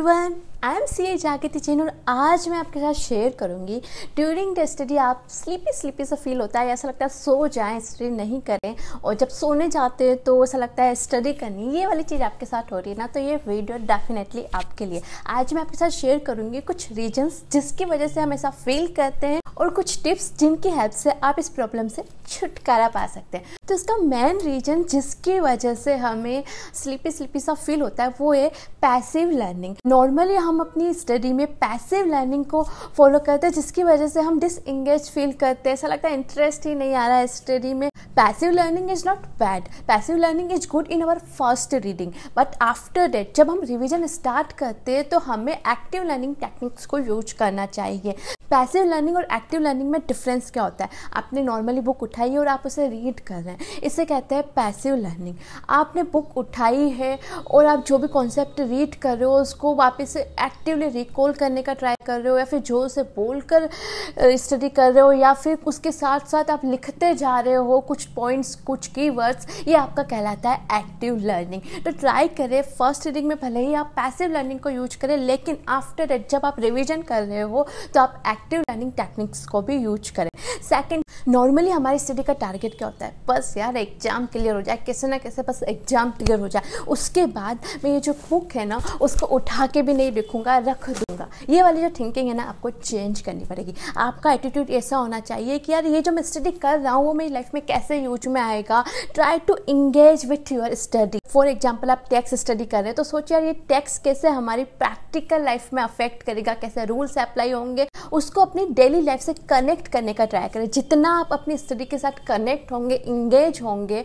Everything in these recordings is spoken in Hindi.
एवरीवन आई एम सी ए जागृति चैन और आज मैं आपके साथ शेयर करूंगी ड्यूरिंग द स्टडी आप स्लीपी स्लीपी सा फील होता है ऐसा लगता है सो जाएं स्टडी नहीं करें और जब सोने जाते हैं तो ऐसा लगता है स्टडी करनी ये वाली चीज़ आपके साथ हो रही है ना तो ये वीडियो डेफिनेटली आपके लिए आज मैं आपके साथ शेयर करूंगी कुछ रीजन्स जिसकी वजह से हम ऐसा फील करते हैं और कुछ टिप्स जिनकी हेल्प से आप इस प्रॉब्लम से छुटकारा पा सकते हैं तो इसका मेन रीजन जिसकी वजह से हमें स्लीपी स्लीपी सा फील होता है वो है पैसिव लर्निंग नॉर्मली हम अपनी स्टडी में पैसिव लर्निंग को फॉलो करते हैं जिसकी वजह से हम डिसंगेज फील करते हैं ऐसा लगता है इंटरेस्ट ही नहीं आ रहा है स्टडी में passive learning is not bad passive learning is good in our first reading but after that जब हम रिविजन स्टार्ट करते हैं तो हमें एक्टिव लर्निंग टेक्निक्स को यूज करना चाहिए पैसिव लर्निंग और एक्टिव एक्टिव लर्निंग में डिफरेंस क्या होता है आपने नॉर्मली बुक उठाई है और आप उसे रीड कर रहे हैं इसे कहते हैं पैसिव लर्निंग आपने बुक उठाई है और आप जो भी कॉन्सेप्ट रीड कर रहे हो उसको वापस एक्टिवली रिकॉल करने का ट्राई कर रहे हो या फिर जो उसे बोल कर स्टडी कर रहे हो या फिर उसके साथ साथ आप लिखते जा रहे हो कुछ पॉइंट्स कुछ की वर्ड्स ये आपका कहलाता है एक्टिव लर्निंग तो ट्राई करें फर्स्ट रीडिंग में भले ही आप पैसिव लर्निंग को यूज करें लेकिन आफ्टर डेट जब आप रिविजन कर रहे हो तो आप एक्टिव लर्निंग टेक्निक्स हैक्स को भी यूज करें सेकेंड नॉर्मली हमारी स्टडी का टारगेट क्या होता है बस यार एग्जाम क्लियर हो जाए कैसे ना कैसे बस एग्जाम क्लियर हो जाए उसके बाद मैं ये जो बुक है ना उसको उठा के भी नहीं लिखूँगा रख दूंगा ये वाली जो थिंकिंग है ना आपको चेंज करनी पड़ेगी आपका एटीट्यूड ऐसा होना चाहिए कि यार ये जो मैं स्टडी कर रहा हूँ वो मेरी लाइफ में कैसे यूज में आएगा try to engage with your study for example आप टैक्स स्टडी कर रहे हैं तो सोचिए यार ये टैक्स कैसे हमारी प्रैक्टिकल लाइफ में अफेक्ट करेगा कैसे रूल्स अप्लाई होंगे उसको अपनी डेली लाइफ से से कनेक्ट करने का ट्राई करें जितना आप अपनी स्टडी के साथ कनेक्ट होंगे इंगेज होंगे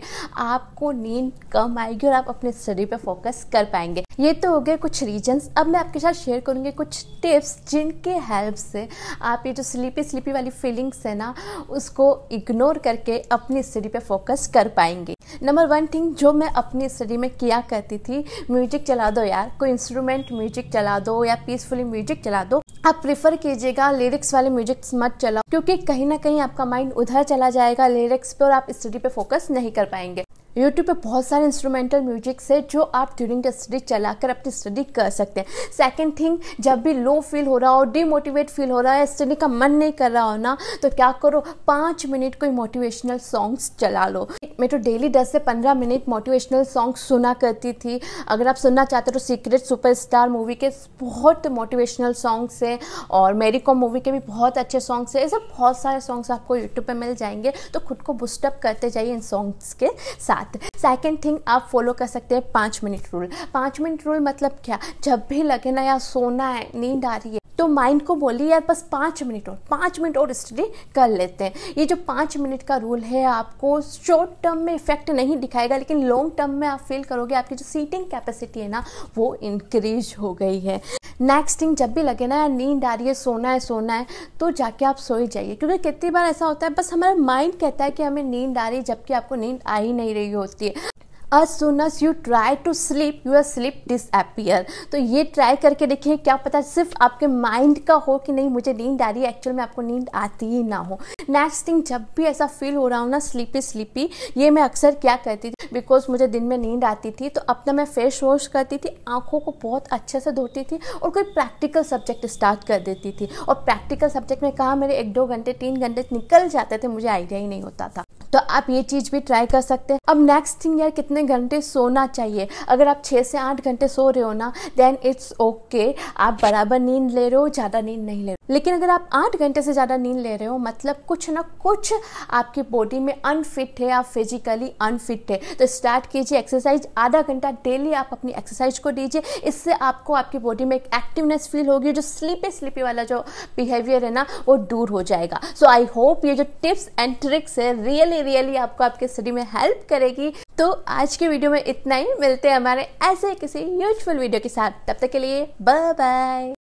आपको नींद कम आएगी और आप अपने स्टडी पर फोकस कर पाएंगे ये तो हो गए कुछ रीजन्स अब मैं आपके साथ शेयर करूँगी कुछ टिप्स जिनके हेल्प से आप ये जो स्लीपी स्लीपी वाली फीलिंग्स है ना उसको इग्नोर करके अपनी स्टडी पे फोकस कर पाएंगे नंबर वन थिंग जो मैं अपनी स्टडी में किया करती थी म्यूजिक चला दो यार कोई इंस्ट्रूमेंट म्यूजिक चला दो या पीसफुली म्यूजिक चला दो आप प्रिफर कीजिएगा लिरिक्स वाले म्यूजिक्स मत चलाओ क्योंकि कहीं ना कहीं आपका माइंड उधर चला जाएगा लिरिक्स पे और आप स्टडी पे फोकस नहीं कर पाएंगे यूट्यूब पे बहुत सारे इंस्ट्रूमेंटल म्यूजिक से जो आप ड्यूरिंग द स्टडी चलाकर अपनी स्टडी कर सकते हैं सेकेंड थिंग जब भी लो फील हो रहा हो डीमोटिवेट फील हो रहा है स्टडी का मन नहीं कर रहा हो ना तो क्या करो पाँच मिनट कोई मोटिवेशनल सॉन्ग्स चला लो मैं तो डेली दस से पंद्रह मिनट मोटिवेशनल सॉन्ग सुना करती थी अगर आप सुनना चाहते हो तो सीक्रेट सुपरस्टार मूवी के बहुत मोटिवेशनल सॉन्ग्स हैं और मेरी कॉम मूवी के भी बहुत अच्छे सॉन्ग्स हैं ऐसे बहुत सारे सॉन्ग्स आपको यूट्यूब पर मिल जाएंगे तो खुद को बुस्टअप करते जाइए इन सॉन्ग्स के साथ साथ सेकेंड थिंग आप फॉलो कर सकते हैं पाँच मिनट रूल पाँच मिनट रूल मतलब क्या जब भी लगे ना या सोना है नींद आ रही है तो माइंड को बोलिए यार बस पाँच मिनट और पाँच मिनट और स्टडी कर लेते हैं ये जो पाँच मिनट का रूल है आपको शॉर्ट टर्म में इफेक्ट नहीं दिखाएगा लेकिन लॉन्ग टर्म में आप फील करोगे आपकी जो सीटिंग कैपेसिटी है ना वो इंक्रीज हो गई है नेक्स्ट थिंग जब भी लगे ना यार नींद आ रही है सोना है सोना है तो जाके आप सो ही जाइए क्योंकि कितनी बार ऐसा होता है बस हमारा माइंड कहता है कि हमें नींद आ रही है जबकि आपको नींद आ ही नहीं रही होती है as soon as you try to sleep your sleep disappear तो ये ट्राई करके देखिए क्या पता सिर्फ आपके माइंड का हो कि नहीं मुझे नींद आ रही है एक्चुअल में आपको नींद आती ही ना हो नेक्स्ट थिंग जब भी ऐसा फील हो रहा हो ना स्लीपी स्लीपी ये मैं अक्सर क्या करती थी बिकॉज मुझे दिन में नींद आती थी तो अपना मैं फेस वॉश करती थी आँखों को बहुत अच्छे से धोती थी और कोई प्रैक्टिकल सब्जेक्ट स्टार्ट कर देती थी और प्रैक्टिकल सब्जेक्ट में कहा मेरे एक दो घंटे तीन घंटे निकल जाते थे मुझे आइडिया ही नहीं होता था तो आप ये चीज़ भी ट्राई कर सकते हैं अब नेक्स्ट थिंग यार कितने घंटे सोना चाहिए अगर आप छः से आठ घंटे सो रहे हो ना देन इट्स ओके आप बराबर नींद ले रहे हो ज़्यादा नींद नहीं ले रहे हो लेकिन अगर आप आठ घंटे से ज़्यादा नींद ले रहे हो मतलब कुछ ना कुछ आपकी बॉडी में अनफिट है आप फिजिकली अनफिट है तो स्टार्ट कीजिए एक्सरसाइज आधा घंटा डेली आप अपनी एक्सरसाइज को दीजिए इससे आपको आपकी बॉडी में एक एक्टिवनेस फील होगी जो स्लीपी स्लीपी वाला जो बिहेवियर है ना वो दूर हो जाएगा सो आई होप ये जो टिप्स एंड ट्रिक्स है रियली रियली आपको आपके स्टडी में हेल्प करेगी तो आज के वीडियो में इतना ही मिलते हैं हमारे ऐसे किसी यूजफुल वीडियो के साथ तब तक के लिए बाय बाय